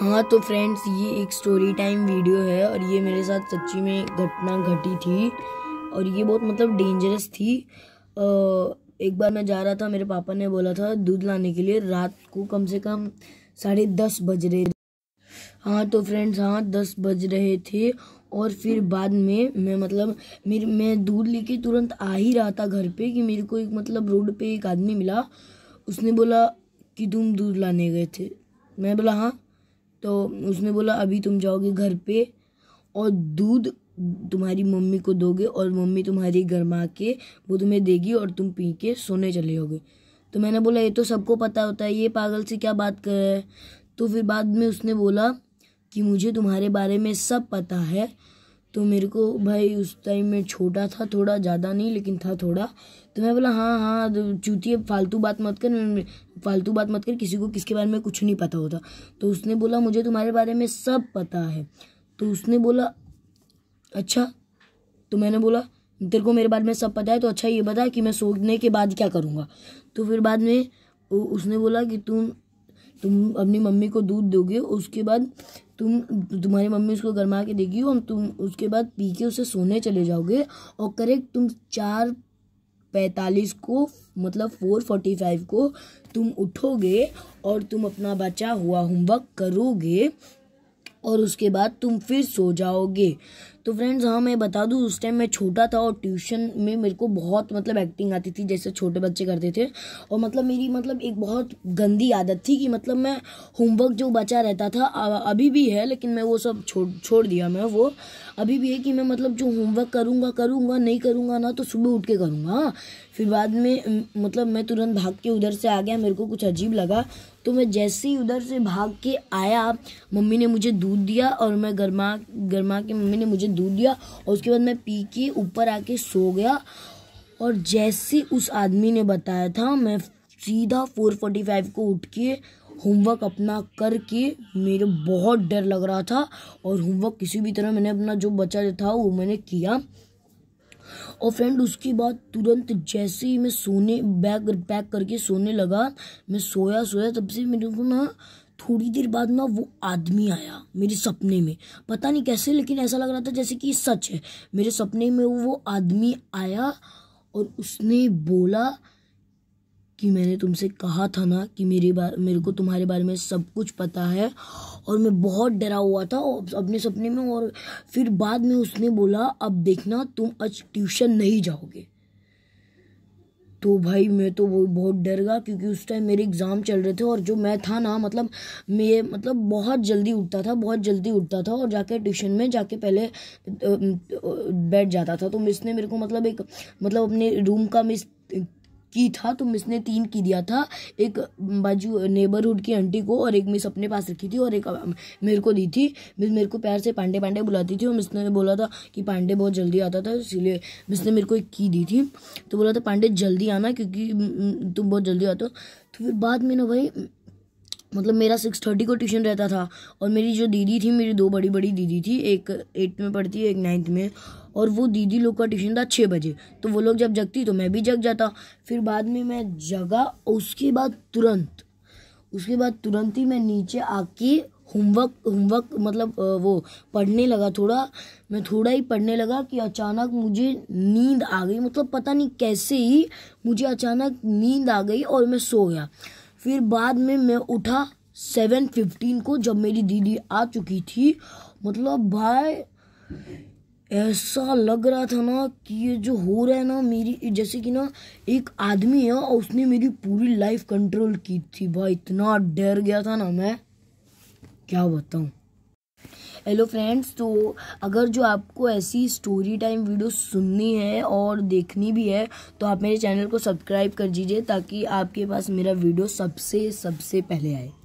हाँ तो फ्रेंड्स ये एक स्टोरी टाइम वीडियो है और ये मेरे साथ सच्ची में घटना घटी थी और ये बहुत मतलब डेंजरस थी एक बार मैं जा रहा था मेरे पापा ने बोला था दूध लाने के लिए रात को कम से कम साढ़े दस बज रहे थे हाँ तो फ्रेंड्स हाँ दस बज रहे थे और फिर बाद में मैं मतलब मेरे मैं दूध लेके तुरंत आ ही रहा था घर पे कि मेरे को एक मतलब रोड पे एक आदमी मिला उसने बोला कि तुम दूध लाने गए थे मैं बोला हाँ तो उसने बोला अभी तुम जाओगे घर पे और दूध तुम्हारी मम्मी को दोगे और मम्मी तुम्हारी गर्मा के वो तुम्हें देगी और तुम पी के सोने चले जाओगे तो मैंने बोला ये तो सबको पता होता है ये पागल से क्या बात कर रहा है तो फिर बाद में उसने बोला कि मुझे तुम्हारे बारे में सब पता है तो मेरे को भाई उस टाइम में छोटा था थोड़ा ज़्यादा नहीं लेकिन था थोड़ा तो मैं बोला हाँ हाँ है तो फालतू बात मत कर फालतू बात मत कर किसी को किसके बारे में कुछ नहीं पता होता तो उसने बोला मुझे तुम्हारे बारे में सब पता है तो उसने बोला अच्छा तो मैंने बोला तेरे को मेरे बारे में सब पता है तो अच्छा ये बता कि मैं सोने के बाद क्या करूँगा तो फिर बाद में उसने बोला कि तुम तुम अपनी मम्मी को दूध दोगे उसके बाद तुम तुम्हारी मम्मी उसको गरमा के देगी और तुम उसके बाद पी के उसे सोने चले जाओगे और करेक्ट तुम चार पैंतालीस को मतलब फोर फोर्टी फाइव को तुम उठोगे और तुम अपना बचा हुआ होमवर्क करोगे और उसके बाद तुम फिर सो जाओगे तो फ्रेंड्स हाँ मैं बता दूँ उस टाइम मैं छोटा था और ट्यूशन में मेरे को बहुत मतलब एक्टिंग आती थी जैसे छोटे बच्चे करते थे और मतलब मेरी मतलब एक बहुत गंदी आदत थी कि मतलब मैं होमवर्क जो बचा रहता था अभी भी है लेकिन मैं वो सब छोड़ छोड़ दिया मैं वो अभी भी है कि मैं मतलब जो होमवर्क करूँगा करूँगा नहीं करूँगा ना तो सुबह उठ के करूँगा फिर बाद में मतलब मैं तुरंत भाग के उधर से आ गया मेरे को कुछ अजीब लगा तो मैं जैसे ही उधर से भाग के आया मम्मी ने मुझे दूध दिया और मैं गरमा गरमा के मम्मी ने मुझे दूध दिया और उसके बाद मैं पी के ऊपर आके सो गया और जैसे उस आदमी ने बताया था मैं सीधा फोर फोर्टी फाइव को उठ के होमवर्क अपना करके मेरे बहुत डर लग रहा था और होमवर्क किसी भी तरह मैंने अपना जो बचा था वो मैंने किया और फ्रेंड उसके बाद तुरंत जैसे ही मैं सोने बैग पैक करके सोने लगा मैं सोया सोया तब से मेरे को ना थोड़ी देर बाद ना वो आदमी आया मेरे सपने में पता नहीं कैसे लेकिन ऐसा लग रहा था जैसे कि सच है मेरे सपने में वो आदमी आया और उसने बोला कि मैंने तुमसे कहा था ना कि मेरे बार मेरे को तुम्हारे बारे में सब कुछ पता है और मैं बहुत डरा हुआ था अपने सपने में और फिर बाद में उसने बोला अब देखना तुम आज ट्यूशन नहीं जाओगे तो भाई मैं तो वो बहुत डर गया क्योंकि उस टाइम मेरे एग्ज़ाम चल रहे थे और जो मैं था ना मतलब मैं मतलब बहुत जल्दी उठता था बहुत जल्दी उठता था और जाके ट्यूशन में जाके पहले बैठ जाता था तो मिस ने मेरे को मतलब एक मतलब अपने रूम का मिस की था तो मिस ने तीन की दिया था एक बाजू नेबरहुड की आंटी को और एक मिस अपने पास रखी थी और एक मेरे को दी थी मिस मेरे को प्यार से पांडे पांडे बुलाती थी और मिस ने बोला था कि पांडे बहुत जल्दी आता था इसीलिए मिस ने मेरे को एक की दी थी तो बोला था पांडे जल्दी आना क्योंकि तुम बहुत जल्दी आते हो तो फिर बाद में ना भाई मतलब मेरा सिक्स थर्टी को ट्यूशन रहता था और मेरी जो दीदी थी मेरी दो बड़ी बड़ी दीदी थी एक एट्थ में पढ़ती है एक नाइन्थ में और वो दीदी लोग का ट्यूशन था छः बजे तो वो लोग जब जगती तो मैं भी जग जाता फिर बाद में मैं जगा उसके बाद तुरंत उसके बाद तुरंत ही मैं नीचे आके होमवर्क होमवर्क मतलब वो पढ़ने लगा थोड़ा मैं थोड़ा ही पढ़ने लगा कि अचानक मुझे नींद आ गई मतलब पता नहीं कैसे ही मुझे अचानक नींद आ गई और मैं सो गया फिर बाद में मैं उठा सेवन फिफ्टीन को जब मेरी दीदी आ चुकी थी मतलब भाई ऐसा लग रहा था ना कि ये जो हो रहा है ना मेरी जैसे कि ना एक आदमी है और उसने मेरी पूरी लाइफ कंट्रोल की थी भाई इतना डर गया था ना मैं क्या बताऊँ हेलो फ्रेंड्स तो अगर जो आपको ऐसी स्टोरी टाइम वीडियो सुननी है और देखनी भी है तो आप मेरे चैनल को सब्सक्राइब कर दीजिए ताकि आपके पास मेरा वीडियो सबसे सबसे पहले आए